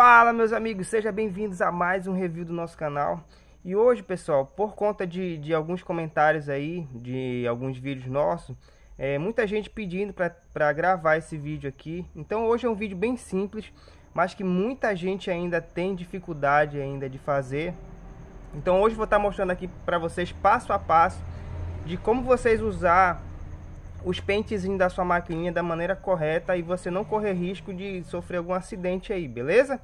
Fala meus amigos, sejam bem-vindos a mais um review do nosso canal E hoje pessoal, por conta de, de alguns comentários aí, de alguns vídeos nossos é, Muita gente pedindo para gravar esse vídeo aqui Então hoje é um vídeo bem simples, mas que muita gente ainda tem dificuldade ainda de fazer Então hoje vou estar tá mostrando aqui para vocês passo a passo de como vocês usar os pentezinhos da sua maquininha da maneira correta e você não correr risco de sofrer algum acidente aí, beleza?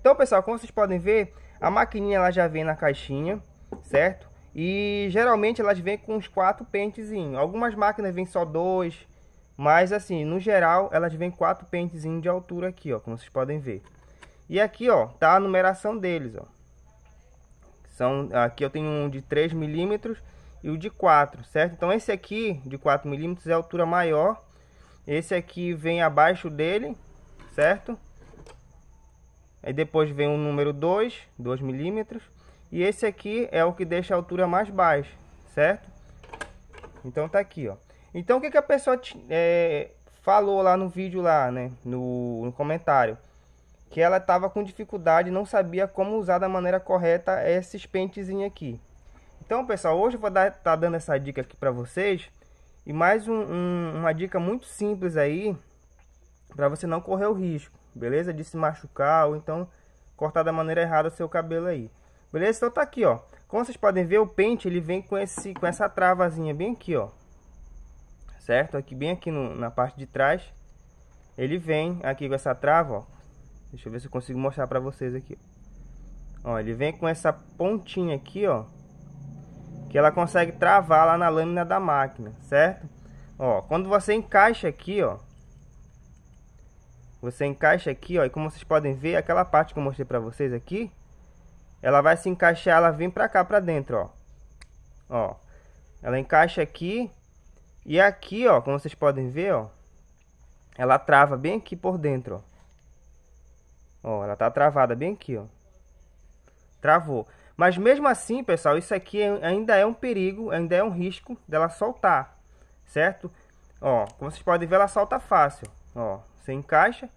Então, pessoal, como vocês podem ver, a maquininha ela já vem na caixinha, certo? E geralmente elas vêm com uns quatro pentezinhos. Algumas máquinas vêm só dois, mas assim, no geral, elas vêm quatro pentezinhos de altura aqui, ó, como vocês podem ver. E aqui, ó, tá a numeração deles, ó. São, aqui eu tenho um de 3 milímetros e o de 4, certo? Então esse aqui de 4 milímetros é a altura maior. Esse aqui vem abaixo dele, certo? Aí depois vem o número 2, 2 milímetros. E esse aqui é o que deixa a altura mais baixa, certo? Então tá aqui, ó. Então o que, que a pessoa é, falou lá no vídeo lá, né? No, no comentário. Que ela estava com dificuldade, não sabia como usar da maneira correta esses pentezinhos aqui. Então, pessoal, hoje eu vou estar tá dando essa dica aqui para vocês. E mais um, um, uma dica muito simples aí, para você não correr o risco, beleza? De se machucar ou então cortar da maneira errada o seu cabelo aí. Beleza? Então tá aqui, ó. Como vocês podem ver, o pente ele vem com, esse, com essa travazinha bem aqui, ó. Certo? Aqui, bem aqui no, na parte de trás. Ele vem aqui com essa trava, ó. Deixa eu ver se eu consigo mostrar pra vocês aqui. Ó, ele vem com essa pontinha aqui, ó que ela consegue travar lá na lâmina da máquina, certo? Ó, quando você encaixa aqui, ó, você encaixa aqui, ó, e como vocês podem ver, aquela parte que eu mostrei pra vocês aqui, ela vai se encaixar, ela vem pra cá, pra dentro, ó. Ó, ela encaixa aqui, e aqui, ó, como vocês podem ver, ó, ela trava bem aqui por dentro, ó. Ó, ela tá travada bem aqui, ó. Travou. Mas mesmo assim, pessoal, isso aqui é, ainda é um perigo, ainda é um risco dela soltar, certo? Ó, como vocês podem ver, ela solta fácil. Ó, você encaixa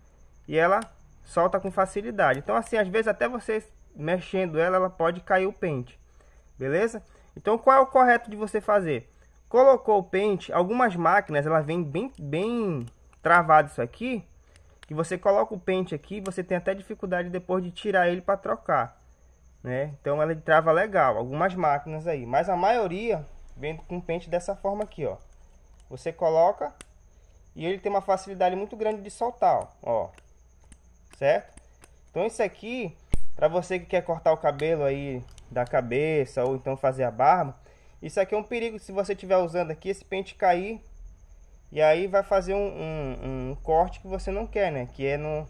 e ela solta com facilidade. Então, assim, às vezes até você mexendo ela, ela pode cair o pente, beleza? Então, qual é o correto de você fazer? Colocou o pente, algumas máquinas, ela vem bem, bem travado isso aqui, que você coloca o pente aqui, você tem até dificuldade depois de tirar ele para trocar né? Então ela trava legal, algumas máquinas aí, mas a maioria vem com pente dessa forma aqui, ó. Você coloca e ele tem uma facilidade muito grande de soltar, ó. Certo? Então isso aqui, para você que quer cortar o cabelo aí da cabeça ou então fazer a barba, isso aqui é um perigo se você estiver usando aqui esse pente cair e aí vai fazer um, um, um corte que você não quer, né? Que é no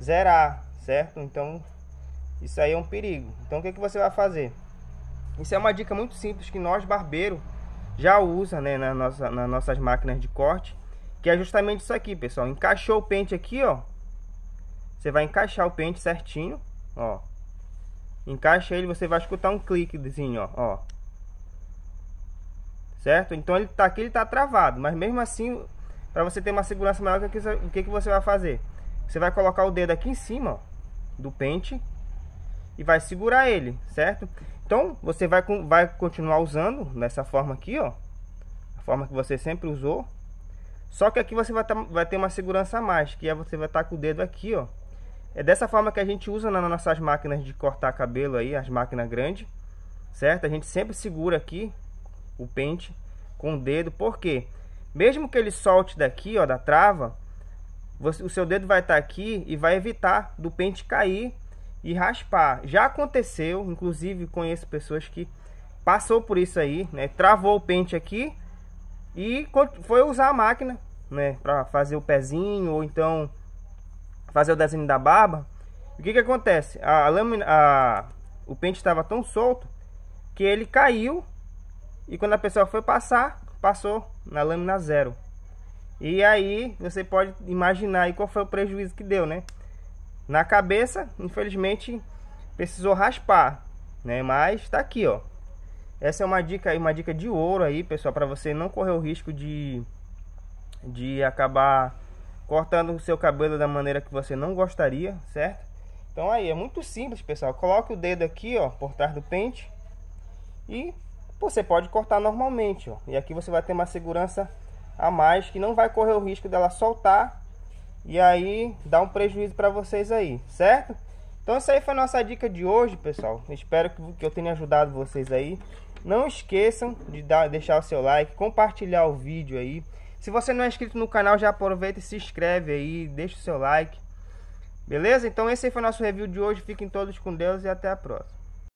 zerar, certo? Então isso aí é um perigo. Então o que, que você vai fazer? Isso é uma dica muito simples que nós barbeiro já usa né, na nossa, nas nossas máquinas de corte, que é justamente isso aqui, pessoal. Encaixou o pente aqui, ó. Você vai encaixar o pente certinho, ó. Encaixa ele, você vai escutar um cliquezinho, ó, ó. Certo? Então ele tá aqui, ele tá travado, mas mesmo assim, para você ter uma segurança maior, o que, que você vai fazer? Você vai colocar o dedo aqui em cima, ó, do pente, e vai segurar ele, certo? Então, você vai, vai continuar usando nessa forma aqui, ó. A forma que você sempre usou. Só que aqui você vai, tá, vai ter uma segurança a mais, que é você vai estar tá com o dedo aqui, ó. É dessa forma que a gente usa nas nossas máquinas de cortar cabelo aí, as máquinas grandes, certo? A gente sempre segura aqui o pente com o dedo, porque mesmo que ele solte daqui, ó, da trava, você, o seu dedo vai estar tá aqui e vai evitar do pente cair e raspar. Já aconteceu, inclusive conheço pessoas que passou por isso aí, né? Travou o pente aqui e foi usar a máquina, né, para fazer o pezinho ou então fazer o desenho da barba. O que que acontece? A lâmina, a, o pente estava tão solto que ele caiu e quando a pessoa foi passar, passou na lâmina zero. E aí você pode imaginar aí qual foi o prejuízo que deu, né? Na cabeça, infelizmente, precisou raspar, né? Mas tá aqui, ó. Essa é uma dica aí, uma dica de ouro aí, pessoal, para você não correr o risco de de acabar cortando o seu cabelo da maneira que você não gostaria, certo? Então aí é muito simples, pessoal. Coloque o dedo aqui, ó, por trás do pente e você pode cortar normalmente, ó. E aqui você vai ter uma segurança a mais que não vai correr o risco dela soltar e aí dá um prejuízo para vocês aí, certo? Então essa aí foi a nossa dica de hoje, pessoal. Espero que eu tenha ajudado vocês aí. Não esqueçam de dar, deixar o seu like, compartilhar o vídeo aí. Se você não é inscrito no canal, já aproveita e se inscreve aí, deixa o seu like. Beleza? Então esse aí foi o nosso review de hoje. Fiquem todos com Deus e até a próxima.